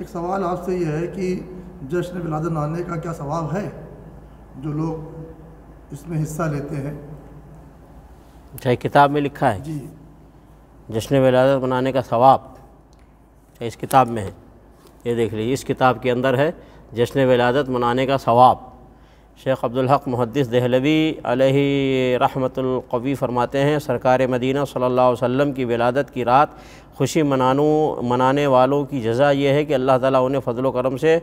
एक सवाल आपसे यह है कि जश्न विलादत आने का क्या सवाब है जो लोग इसमें हिस्सा लेते हैं चाहे अच्छा, किताब में लिखा है जी जश्न विलादत मनाने का सवाब चाहे इस किताब में है ये देख लीजिए इस किताब के अंदर है जश्न विलादत मनाने का सवाब शेख हक मुहदस दहलवी अलही रहमतुल्कवी फरमाते हैं सरकार मदीना सल्लल्लाहु अलैहि वसल्लम की विलादत की रात खुशी मनानों मनाने वालों की जजा यह है कि अल्लाह ताला उन्हें फ़जल करम से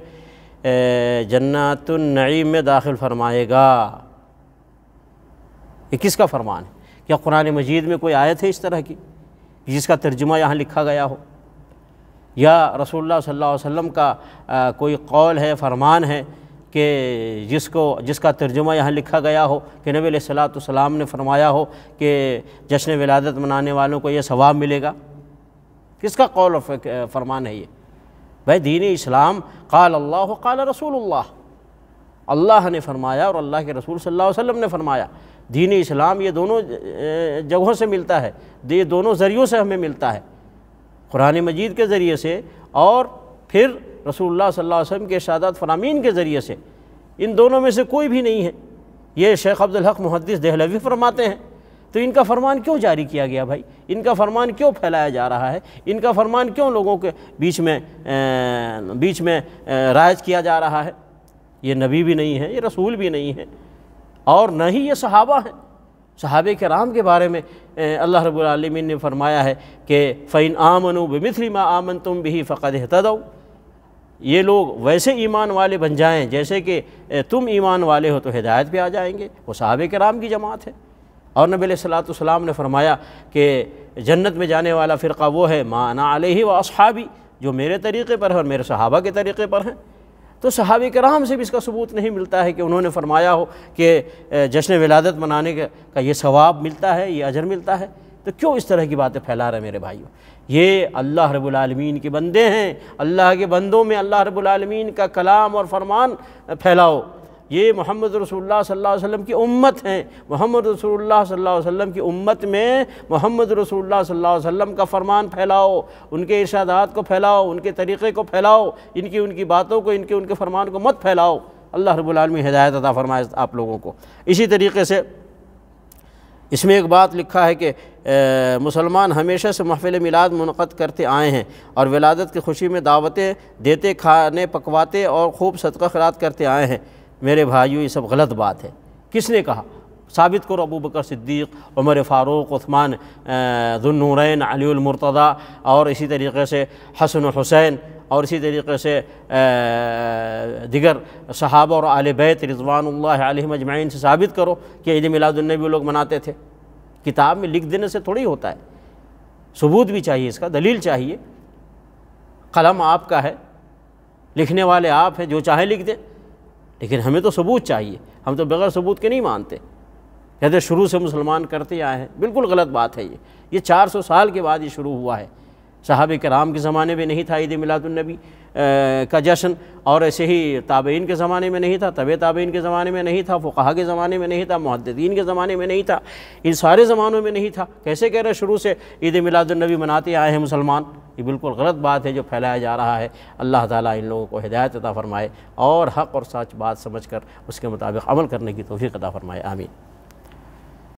जन्नतनईम में दाखिल फरमाएगा ये किसका फरमान है क्या कुरान मजीद में कोई आयत है इस तरह की जिसका तर्जुमा यहाँ लिखा गया हो या रसोल्ला सल्ला वसम का आ, कोई कौल है फरमान है कि जिसको जिसका तर्जुमा यहाँ लिखा गया हो कि नबी सलाम ने फरमाया हो कि जश्न विलादत मनाने वालों को यह सवाब मिलेगा किसका कौल फरमान है ये भाई दीन इस्लाम काल अल्लाह काल रसूलुल्लाह अल्लाह ने फरमाया और अल्लाह के रसूल सल्लल्लाहु अलैहि वसल्लम ने फरमाया दीन इस्लाम ये दोनों जगहों से मिलता है ये दोनों ज़रियों से हमें मिलता है कुरान मजीद के ज़रिए से और फिर रसूलुल्लाह सल्लल्लाहु अलैहि वसल्लम के शादात फरामीन के ज़रिए से इन दोनों में से कोई भी नहीं है ये शेख अब्दुल हक मुहदस दहलवी फरमाते हैं तो इनका फरमान क्यों जारी किया गया भाई इनका फरमान क्यों फैलाया जा रहा है इनका फरमान क्यों लोगों के बीच में ए, बीच में राज किया जा रहा है ये नबी भी नहीं है ये रसूल भी नहीं है और न ही ये सहाबा हैं सहाब के राम के बारे में अल्लाह रब्लमिन ने फरमाया है कि फ़ैन आमनु बमिसरी मा आमन तुम भी फ़क़द तदऊ ये लोग वैसे ईमान वाले बन जाएं जैसे कि तुम ईमान वाले हो तो हिदायत पे आ जाएंगे वो साहब कराम की जमात है और नबी सलाम ने फरमाया कि जन्नत में जाने वाला फ़िरका वो है माना आलही व असहाबी जो मेरे तरीक़े पर है और मेरे सहाबा के तरीक़े पर हैं तो सहाब कराम से भी इसका सबूत नहीं मिलता है कि उन्होंने फरमाया हो कि जश्न विलादत मनाने का ये सवाब मिलता है ये अजर मिलता है तो क्यों इस तरह की बातें फैला रहे मेरे भाइयों ये अल्लाह रबालमीन के बंदे हैं अल्लाह के बंदों में अल्लाह रबालमीन का कलाम और फरमान फैलाओ ये मोहम्मद रसोल्ला सल्ला वसम की उम्मत हैं मोहम्मद रसोल्ला सल्ला वसम की उम्मत में मोहम्मद रसोल्ला सल्ला वसम का फ़रमान फैलाओ उनके इर्शादात को फैलाओ उनके तरीक़े को फैलाओ इनकी उनकी बातों को इनके उनके फ़रमान को मत फैलाओ अल्लाह रबालमी हिदायत अदा फ़रमाए आप लोगों को इसी तरीके से इसमें एक बात लिखा है कि मुसलमान हमेशा से महफिल मिलाद मनक़द करते आए हैं और विलादत की खुशी में दावतें देते खाने पकवाते और खूब सदका खरात करते आए हैं मेरे भाइयों ये सब गलत बात है किसने कहा साबित करो अबू बकर सिद्दीक उमर फ़ारूक उस्मान जुनूरैन अलीमरतदा और इसी तरीके से हसन हुसैन और इसी तरीके से दिगर सहाबा और आल बैत रिजवान अलमजमैन से साबित करो कि ईद मिलादुलनबी लोग मनाते थे किताब में लिख देने से थोड़ी होता है सबूत भी चाहिए इसका दलील चाहिए कलम आपका है लिखने वाले आप हैं जो चाहे लिख दें लेकिन हमें तो सबूत चाहिए हम तो बगैर सबूत के नहीं मानते कहते शुरू से मुसलमान करते आए हैं बिल्कुल गलत बात है ये ये 400 साल के बाद ये शुरू हुआ है साहब कराम के ज़माने में नहीं था ईद मिलादुलनबी का जश्न और ऐसे ही ताबेन के ज़माने में नहीं था तब ताबेन के ज़माने में नहीं था फ़ुका के ज़माने में नहीं था महद्दीन के ज़माने में नहीं था इन सारे ज़मानों में नहीं था कैसे कह रहे शुरू से ईद मिलादुलनबी मनाते आए हैं मुसलमान ये बिल्कुल गलत बात है जो फैलाया जा रहा है अल्लाह ताला इन लोगों को हिदायत अता फ़रमाए और हक़ और सच बात समझ कर उसके मुताबिक अमल करने की तोफ़ी अता फ़रमाए आमीन